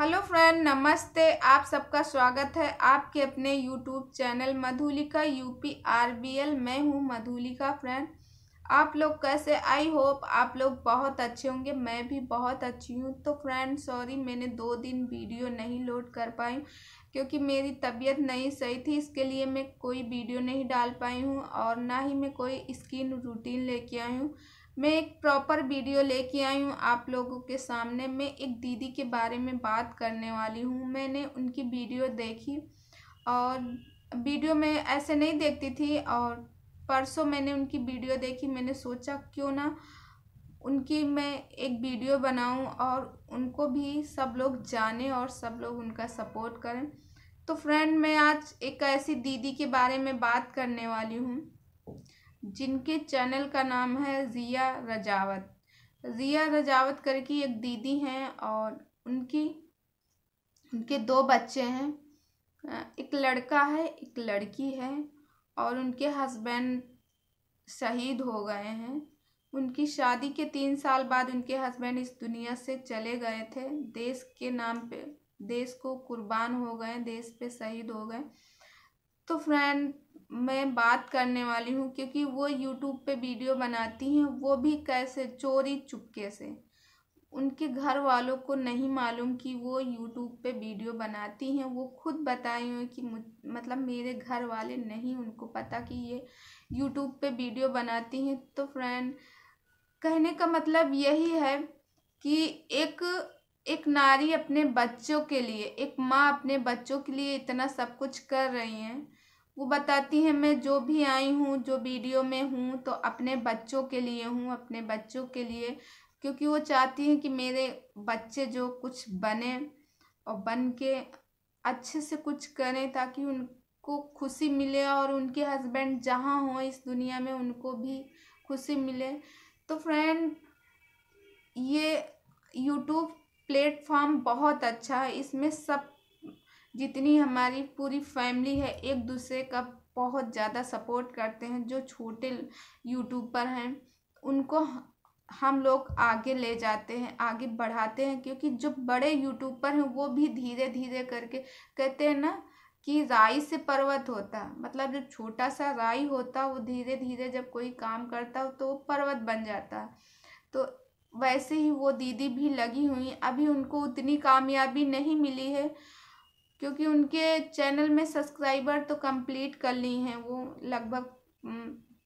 hello friend नमस्ते आप सबका स्वागत है आपके अपने YouTube channel Madhulika U P R B L मैं हूँ मधुलिका फ्रेंड आप लोग कैसे आई होप आप लोग बहुत अच्छे होंगे मैं भी बहुत अच्छी हूँ तो फ्रेंड सॉरी मैंने दो दिन वीडियो नहीं लोड कर पाई क्योंकि मेरी तबीयत नहीं सही थी इसके लिए मैं कोई वीडियो नहीं डाल पाई हूँ और ना ही मैं कोई स्किन रूटीन लेके आई हूँ मैं एक प्रॉपर वीडियो लेके आई हूँ आप लोगों के सामने मैं एक दीदी के बारे में बात करने वाली हूँ मैंने उनकी वीडियो देखी और वीडियो में ऐसे नहीं देखती थी और परसों मैंने उनकी वीडियो देखी मैंने सोचा क्यों ना उनकी मैं एक वीडियो बनाऊं और उनको भी सब लोग जाने और सब लोग उनका सपोर्ट करें तो फ्रेंड मैं आज एक ऐसी दीदी के बारे में बात करने वाली हूँ जिनके चैनल का नाम है ज़िया रजावत ज़िया रजावत करके एक दीदी हैं और उनकी उनके दो बच्चे हैं एक लड़का है एक लड़की है और उनके हस्बैंड शहीद हो गए हैं उनकी शादी के तीन साल बाद उनके हस्बैंड इस दुनिया से चले गए थे देश के नाम पे देश को कुर्बान हो गए देश पे शहीद हो गए तो फ्रेंड मैं बात करने वाली हूँ क्योंकि वो यूट्यूब पे वीडियो बनाती हैं वो भी कैसे चोरी चुपके से उनके घर वालों को नहीं मालूम कि वो यूट्यूब पे वीडियो बनाती हैं वो खुद बताई हुई कि मतलब मेरे घर वाले नहीं उनको पता कि ये यूट्यूब पे वीडियो बनाती हैं तो फ्रेंड कहने का मतलब यही है कि एक एक नारी अपने बच्चों के लिए एक माँ अपने बच्चों के लिए इतना सब कुछ कर रही हैं वो बताती है मैं जो भी आई हूँ जो वीडियो में हूँ तो अपने बच्चों के लिए हूँ अपने बच्चों के लिए क्योंकि वो चाहती हैं कि मेरे बच्चे जो कुछ बने और बन के अच्छे से कुछ करें ताकि उनको खुशी मिले और उनके हस्बैंड जहाँ हों इस दुनिया में उनको भी खुशी मिले तो फ्रेंड ये यूट्यूब प्लेटफॉर्म बहुत अच्छा है इसमें सब जितनी हमारी पूरी फैमिली है एक दूसरे का बहुत ज़्यादा सपोर्ट करते हैं जो छोटे पर हैं उनको हम लोग आगे ले जाते हैं आगे बढ़ाते हैं क्योंकि जो बड़े पर हैं वो भी धीरे धीरे करके कहते हैं ना कि राई से पर्वत होता मतलब जो छोटा सा राई होता वो धीरे धीरे जब कोई काम करता हो तो वो पर्वत बन जाता तो वैसे ही वो दीदी भी लगी हुई अभी उनको उतनी कामयाबी नहीं मिली है क्योंकि उनके चैनल में सब्सक्राइबर तो कंप्लीट कर ली हैं वो लगभग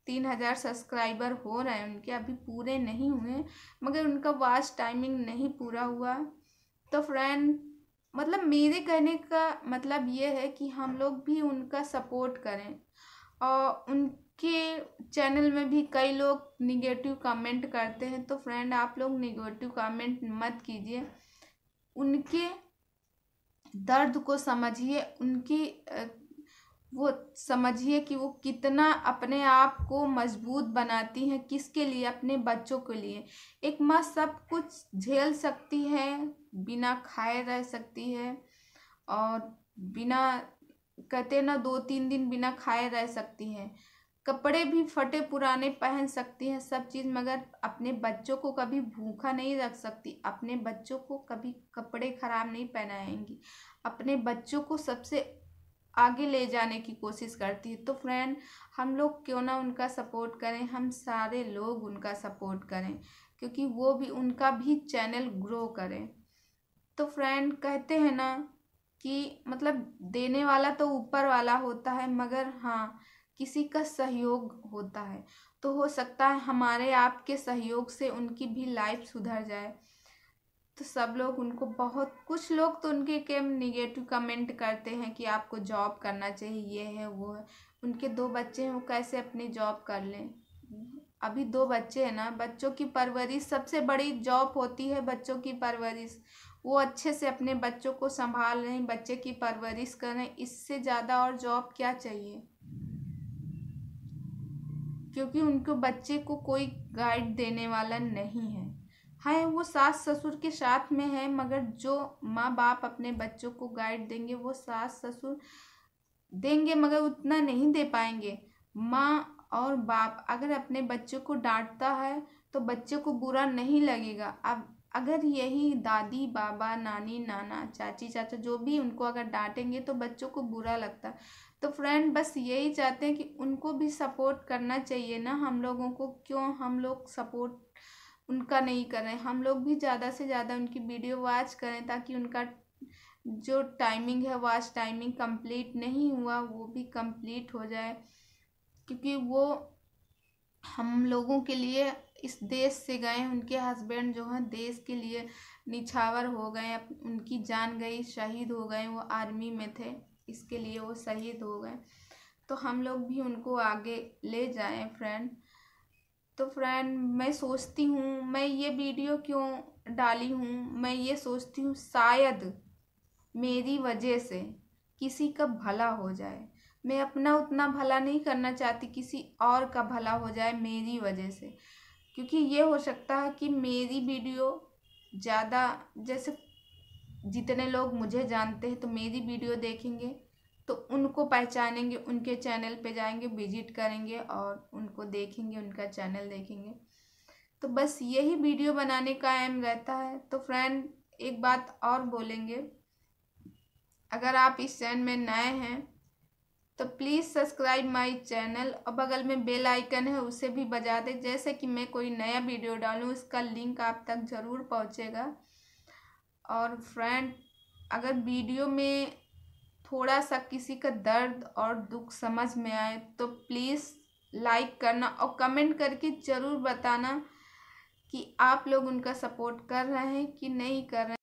तीन हज़ार सब्सक्राइबर हो रहे हैं उनके अभी पूरे नहीं हुए मगर उनका वाच टाइमिंग नहीं पूरा हुआ तो फ्रेंड मतलब मेरे कहने का मतलब ये है कि हम लोग भी उनका सपोर्ट करें और उनके चैनल में भी कई लोग निगेटिव कमेंट करते हैं तो फ्रेंड आप लोग निगेटिव कमेंट मत कीजिए उनके दर्द को समझिए उनकी वो समझिए कि वो कितना अपने आप को मजबूत बनाती हैं किसके लिए अपने बच्चों के लिए एक माँ सब कुछ झेल सकती है बिना खाए रह सकती है और बिना कहते ना दो तीन दिन बिना खाए रह सकती है कपड़े भी फटे पुराने पहन सकती है सब चीज़ मगर अपने बच्चों को कभी भूखा नहीं रख सकती अपने बच्चों को कभी कपड़े ख़राब नहीं पहनाएंगी अपने बच्चों को सबसे आगे ले जाने की कोशिश करती है तो फ्रेंड हम लोग क्यों ना उनका सपोर्ट करें हम सारे लोग उनका सपोर्ट करें क्योंकि वो भी उनका भी चैनल ग्रो करें तो फ्रेंड कहते हैं ना कि मतलब देने वाला तो ऊपर वाला होता है मगर हाँ किसी का सहयोग होता है तो हो सकता है हमारे आपके सहयोग से उनकी भी लाइफ सुधर जाए तो सब लोग उनको बहुत कुछ लोग तो उनके के निगेटिव कमेंट करते हैं कि आपको जॉब करना चाहिए ये है वो है उनके दो बच्चे हैं वो कैसे अपनी जॉब कर लें अभी दो बच्चे हैं ना बच्चों की परवरिश सबसे बड़ी जॉब होती है बच्चों की परवरिश वो अच्छे से अपने बच्चों को संभाल रहे बच्चे की परवरिश करें इससे ज़्यादा और जॉब क्या चाहिए क्योंकि उनके बच्चे को कोई गाइड देने वाला नहीं है हाँ वो सास ससुर के साथ में है मगर जो माँ बाप अपने बच्चों को गाइड देंगे वो सास ससुर देंगे मगर उतना नहीं दे पाएंगे माँ और बाप अगर अपने बच्चों को डांटता है तो बच्चे को बुरा नहीं लगेगा अब अगर यही दादी बाबा नानी नाना चाची चाचा जो भी उनको अगर डांटेंगे तो बच्चों को बुरा लगता तो फ्रेंड बस यही चाहते हैं कि उनको भी सपोर्ट करना चाहिए ना हम लोगों को क्यों हम लोग सपोर्ट उनका नहीं करें हम लोग भी ज़्यादा से ज़्यादा उनकी वीडियो वॉच करें ताकि उनका जो टाइमिंग है वॉच टाइमिंग कंप्लीट नहीं हुआ वो भी कंप्लीट हो जाए क्योंकि वो हम लोगों के लिए इस देश से गए उनके हस्बैंड जो हैं देश के लिए निछावर हो गए उनकी जान गई शहीद हो गए वो आर्मी में थे इसके लिए वो शहीद हो गए तो हम लोग भी उनको आगे ले जाएं फ्रेंड तो फ्रेंड मैं सोचती हूँ मैं ये वीडियो क्यों डाली हूँ मैं ये सोचती हूँ शायद मेरी वजह से किसी का भला हो जाए मैं अपना उतना भला नहीं करना चाहती किसी और का भला हो जाए मेरी वजह से क्योंकि ये हो सकता है कि मेरी वीडियो ज़्यादा जैसे जितने लोग मुझे जानते हैं तो मेरी वीडियो देखेंगे तो उनको पहचानेंगे उनके चैनल पे जाएंगे विजिट करेंगे और उनको देखेंगे उनका चैनल देखेंगे तो बस यही वीडियो बनाने का एम रहता है तो फ्रेंड एक बात और बोलेंगे अगर आप इस चैनल में नए हैं प्लीज़ सब्सक्राइब माय चैनल और बगल में बेल आइकन है उसे भी बजा दें जैसे कि मैं कोई नया वीडियो डालूँ उसका लिंक आप तक ज़रूर पहुँचेगा और फ्रेंड अगर वीडियो में थोड़ा सा किसी का दर्द और दुख समझ में आए तो प्लीज़ लाइक करना और कमेंट करके ज़रूर बताना कि आप लोग उनका सपोर्ट कर रहे हैं कि नहीं कर रहे हैं